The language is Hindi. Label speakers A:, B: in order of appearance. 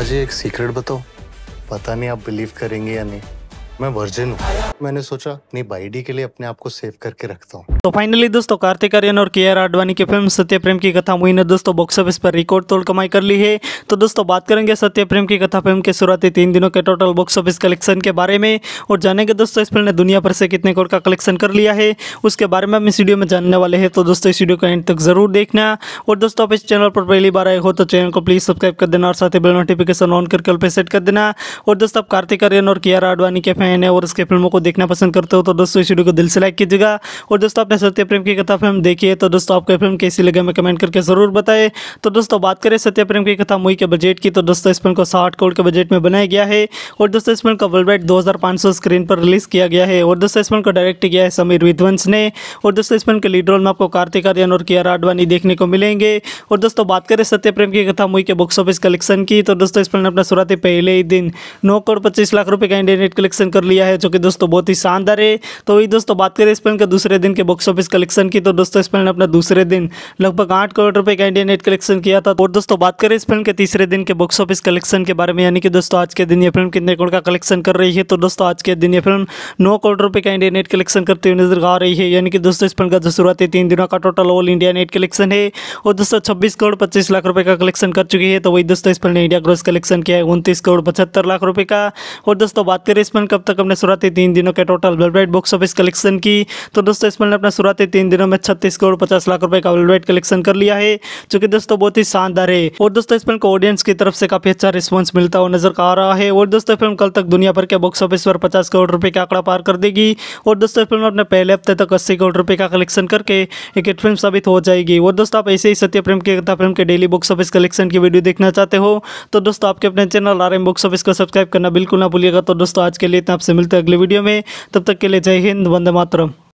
A: जी एक सीक्रेट बताओ पता नहीं आप बिलीव करेंगे या नहीं मैं वर्जिन हूँ मैंने सोचा अपनी बाईडी के लिए अपने आप को सेव करके रखता हूँ तो फाइनली दोस्तों कार्तिक आर्यन और के आर आडवाणी की फिल्म सत्य प्रेम की कथा मूवी ने दोस्तों बॉक्स ऑफिस पर रिकॉर्ड तोड़ कमाई कर ली है तो दोस्तों बात करेंगे सत्य प्रेम की कथा फिल्म के शुरुआती तीन दिनों के टोटल बॉक्स ऑफिस कलेक्शन के बारे में और जानेंगे दोस्तों इस फिल्म ने दुनिया भर से कितने करोड़ का कलेक्शन कर लिया है उसके बारे में हम इस वीडियो में जानने वाले हैं तो दोस्तों इस वीडियो को एंड तक जरूर देखना और दोस्तों आप इस चैनल पर पहली बार आए हो तो चैनल को प्लीज सब्सक्राइब कर देना और साथ ही बिल नोटिफिकेशन ऑन करके पे सेट कर देना और दोस्तों आप कार्तिक आर्यन और के आर आडवाणी के फैन है और उसके फिल्मों को देखना पसंद करते हो तो दोस्तों इस वीडियो को दिल से लाइक कीजिएगा और दोस्तों आपने सत्य प्रेम की कथा फिल्म देखी है तो दोस्तों आपको फिल्म कैसी लगे हमें कमेंट करके ज़रूर बताए तो दोस्तों बात करें सत्य प्रेम की कथा मुई के बजट की तो दोस्तों इस फिल्म को साठ करोड़ के बजट में बनाया गया है और दोस्तों इस फिल्म का वर्ल्ड वाइड दो स्क्रीन पर रिलीज़ किया गया है और दोस्तों इस फिल्म को डायरेक्ट किया है समीर विध्वंस ने और दोस्तों इस फिल्म के लीड रोल में आपको कार्तिक आर्यन और किया आडवाणी देखने को मिलेंगे और दोस्तों बात करें सत्य प्रेम की कथा मुई के बॉक्स ऑफिस कलेक्शन की तो दोस्तों इस फिल्म ने अपना शुरुआती पहले ही दिन नौ करोड़ पच्चीस लाख रुपए का इंडियन नेट कलेक्शन कर लिया है जो कि दोस्तों बहुत ही शानदार है तो वही दोस्तों बात करें इस फिल्म के दूसरे दिन के बॉक्स ऑफिस कलेक्शन की तो दोस्तों इस फिल्म ने अपना दूसरे दिन लगभग आठ करोड़ रुपए का इंडियन नेट कलेक्शन किया था और दोस्तों बात करें इस फिल्म के तीसरे दिन के बॉक्स ऑफिस कलेक्शन के बारे में यानी कि दोस्तों आज के दिन यह फिल्म कितने करोड़ का कलेक्शन कर रही है तो दोस्तों आज के दिन यह फिल्म नौ करोड़ रुपये का इंडियन नेट कलेक्शन करते हुए नजर आ रही है यानी कि दोस्तों इस फिल्म का जो शुरुआती तीन दिनों का total all India net collection है और दोस्तों छब्बीस करोड़ पच्चीस लाख रुपये का कलेक्शन कर चुकी है तो वही दोस्तों इस फिल्म ने इंडिया ग्रोस कलेक्शन किया है उनतीस करोड़ पचहत्तर लाख रुपये का और दोस्तों बात करें इस फिल्म का अब तक अपने शुरुआती तीन दिनों के टोटल वेलब्राइट बॉक्स ऑफिस कलेक्शन की तो दोस्तों इसमें ने अपना शुरुआती तीन दिनों में छत्तीस करोड़ पचास लाख रुपए का वेलब्राइट कलेक्शन कर लिया है जो कि दोस्तों बहुत ही शानदार है और दोस्तों इस फिल्म को ऑडियंस की तरफ से काफी अच्छा रिस्पॉन्स मिलता हुआ नजर आ रहा है और दोस्तों फिल्म कल तक दुनिया भर के बॉक्स ऑफिस पर पचास करोड़ रुपए का आंकड़ा पार कर देगी और दोस्तों फिल्म अपने पहले हफ्ते तक अस्सी करोड़ रुपए का कलेक्शन करके एक हिट फिल्म साबित हो जाएगी और दोस्तों आप ऐसे ही सत्य प्रेम की कथा फिल्म के डेली बॉक्स ऑफिस कलेक्शन की वीडियो देखना चाहते हो तो दोस्तों आपके अपने channel R M box office को सब्सक्राइब करना बिल्कुल ना भूलिएगा तो दोस्तों आज के लिए आपसे मिलते हैं अगले वीडियो में तब तक के लिए जय हिंद वंदे मातरम